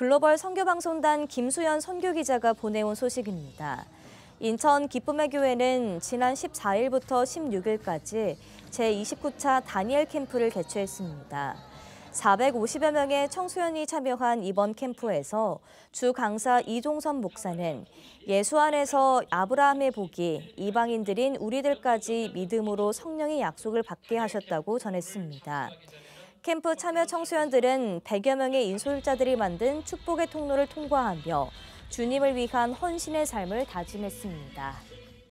글로벌 선교방송단 김수연 선교기자가 보내온 소식입니다. 인천 기쁨의 교회는 지난 14일부터 16일까지 제29차 다니엘 캠프를 개최했습니다. 450여 명의 청소년이 참여한 이번 캠프에서 주 강사 이종선 목사는 예수 안에서 아브라함의 복이 이방인들인 우리들까지 믿음으로 성령의 약속을 받게 하셨다고 전했습니다. 캠프 참여 청소년들은 100여 명의 인솔자들이 만든 축복의 통로를 통과하며 주님을 위한 헌신의 삶을 다짐했습니다.